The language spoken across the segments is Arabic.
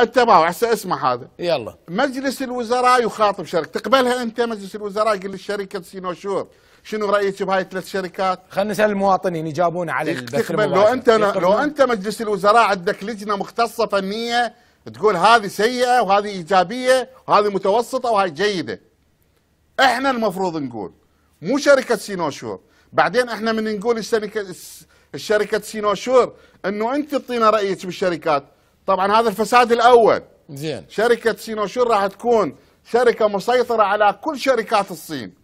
التباوع هسه اسمع هذا يلا مجلس الوزراء يخاطب شركه تقبلها انت مجلس الوزراء يقول للشركه سينوشور شنو رايك بهاي الثلاث شركات؟ خلينا نسال المواطنين يجابون على البث تقبل لو انت لو انت مجلس الوزراء عندك لجنه مختصه فنيه تقول هذه سيئه وهذه ايجابيه وهذه متوسطه وهذه جيده. احنا المفروض نقول مو شركه سينوشور، بعدين احنا من نقول الشركه الشركه سينوشور انه انت تعطينا رايك بالشركات طبعا هذا الفساد الاول زين شركه سينوشور راح تكون شركه مسيطره على كل شركات الصين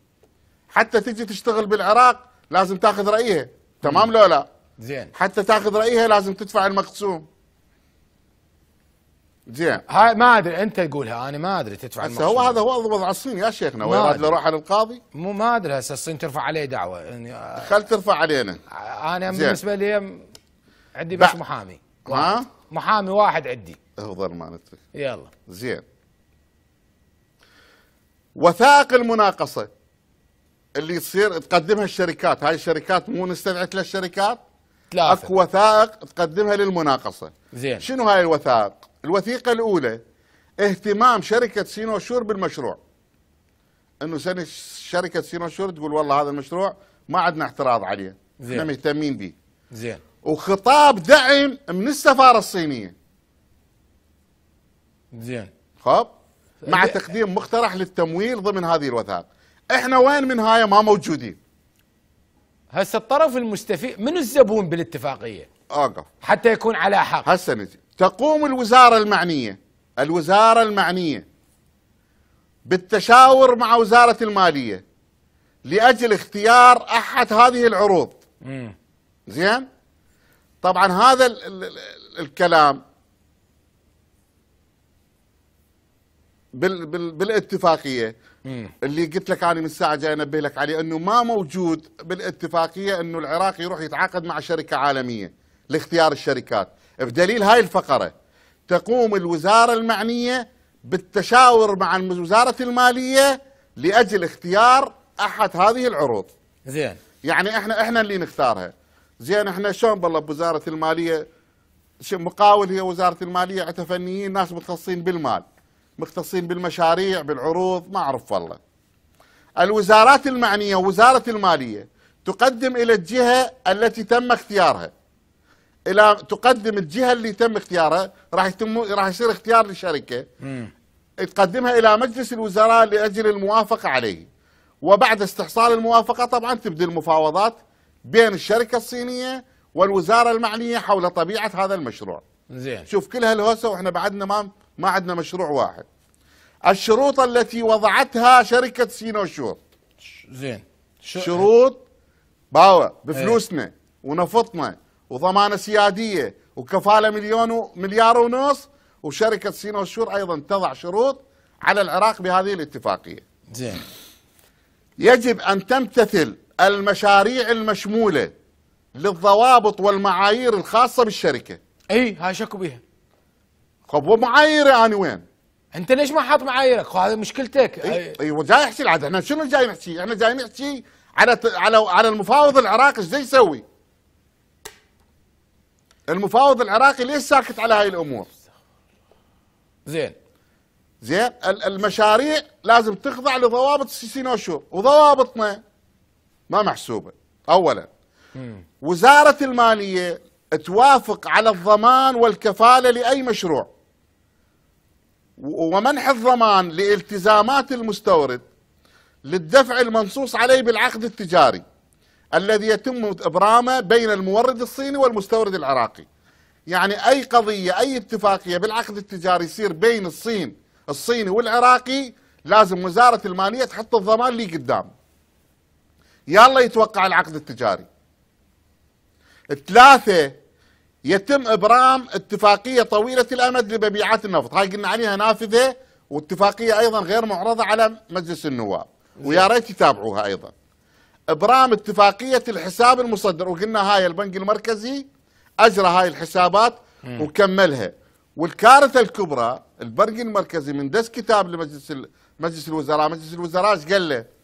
حتى تجي تشتغل بالعراق لازم تاخذ رايها تمام لو لا زين حتى تاخذ رايها لازم تدفع المقسوم زين هاي ما ادري انت تقولها انا ما ادري تدفع المقسوم هو هذا هو وضع الصين يا شيخنا ويراد له اروح على القاضي مو ما ادري هسه الصين ترفع عليه دعوه يعني آه، خل ترفع علينا انا زين. بالنسبه لي عندي بس محامي ها محامي واحد عندي افضل ما نترك يلا زين وثائق المناقصه اللي تصير تقدمها الشركات هاي الشركات مو نستدعي للشركات ثلاثة اكو وثائق تقدمها للمناقصه زين شنو هاي الوثائق الوثيقه الاولى اهتمام شركه سينوشور بالمشروع انه سنه شركه سينوشور تقول والله هذا المشروع ما عندنا اعتراض عليه زين احنا مهتمين به زين وخطاب دعم من السفاره الصينيه زين خب مع تقديم مقترح للتمويل ضمن هذه الوثائق احنا وين من هاي ما موجودين هسه الطرف المستفيد من الزبون بالاتفاقيه اوقف حتى يكون على حق هسه نجي تقوم الوزاره المعنيه الوزاره المعنيه بالتشاور مع وزاره الماليه لاجل اختيار احد هذه العروض زين طبعا هذا الـ الـ الكلام بالـ بالـ بالاتفاقيه مم. اللي قلت لك انا من ساعه جاي انبه لك عليه انه ما موجود بالاتفاقيه انه العراق يروح يتعاقد مع شركه عالميه لاختيار الشركات بدليل هاي الفقره تقوم الوزاره المعنيه بالتشاور مع وزاره الماليه لاجل اختيار احد هذه العروض زين يعني احنا احنا اللي نختارها زين احنا شلون بالله بوزاره الماليه مقاول هي وزاره الماليه عتفنيين فنيين ناس متخصصين بالمال مختصين بالمشاريع بالعروض ما اعرف والله الوزارات المعنيه وزاره الماليه تقدم الى الجهه التي تم اختيارها الى تقدم الجهه اللي تم اختيارها راح يتم راح يصير اختيار للشركه تقدمها الى مجلس الوزراء لاجل الموافقه عليه وبعد استحصال الموافقه طبعا تبدا المفاوضات بين الشركه الصينيه والوزاره المعنيه حول طبيعه هذا المشروع. زين شوف كل هالهوسه واحنا بعدنا ما ما عندنا مشروع واحد. الشروط التي وضعتها شركه سينوشور زين شو شروط باوة إيه. بفلوسنا ايه. ونفطنا وضمانه سياديه وكفاله مليون مليار ونص وشركه سينوشور ايضا تضع شروط على العراق بهذه الاتفاقيه. زين يجب ان تمتثل المشاريع المشموله للضوابط والمعايير الخاصه بالشركه اي هاي شكو بيها خب ومعاييري يعني انا وين؟ انت ليش ما حاط معاييرك؟ هذا مشكلتك اي ايوه جاي احكي العاده احنا شنو جاي نحكي؟ احنا جاي نحكي على على على المفاوض العراقي ايش يسوي؟ المفاوض العراقي ليش ساكت على هاي الامور؟ زين زين المشاريع لازم تخضع لضوابط السيسي وضوابطنا ما محسوبة أولا مم. وزارة المالية توافق على الضمان والكفالة لأي مشروع ومنح الضمان لالتزامات المستورد للدفع المنصوص عليه بالعقد التجاري الذي يتم ابرامه بين المورد الصيني والمستورد العراقي. يعني اي قضيه اي اتفاقيه بالعقد التجاري يصير بين الصين الصيني والعراقي لازم وزاره الماليه تحط الضمان لي قدام. يلا يتوقع العقد التجاري ثلاثة يتم إبرام اتفاقية طويلة الأمد لمبيعات النفط هاي قلنا عليها نافذة واتفاقية أيضا غير معرضة على مجلس النواب ويا ريت يتابعوها أيضا إبرام اتفاقية الحساب المصدر وقلنا هاي البنك المركزي أجرى هاي الحسابات وكملها والكارثة الكبرى البنك المركزي من دس كتاب لمجلس مجلس الوزراء مجلس الوزراء قال له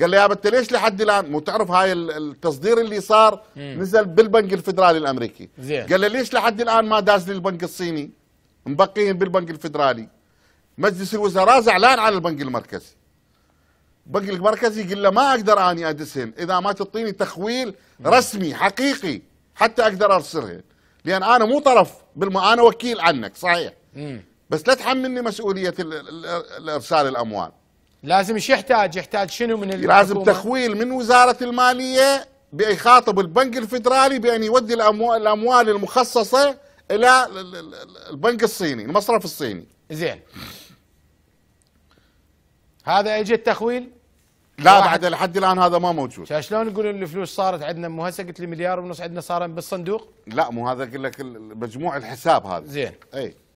قال لي يا بت ليش لحد الان مو تعرف هاي التصدير اللي صار مم. نزل بالبنك الفدرالي الامريكي زين. قال لي ليش لحد الان ما داز للبنك الصيني مبقيين بالبنك الفدرالي مجلس الوزراء زعلان على البنك المركزي البنك المركزي قال له ما اقدر اني ادسهم اذا ما تعطيني تخويل مم. رسمي حقيقي حتى اقدر ارسلهن لان انا مو طرف بالم... انا وكيل عنك صحيح مم. بس لا تحملني مسؤوليه ارسال الاموال لازم ايش يحتاج؟ يحتاج شنو من الحكومة؟ لازم تخويل من وزاره الماليه بيخاطب البنك الفدرالي بان يودي الاموال الاموال المخصصه الى البنك الصيني، المصرف الصيني. زين. هذا اجى التخويل؟ لا بعد لحد الان هذا ما موجود شلون يقولون الفلوس صارت عندنا مو هسه قلت لي مليار ونص عندنا صار بالصندوق لا مو هذا اقول لك مجموع الحساب هذا زين اي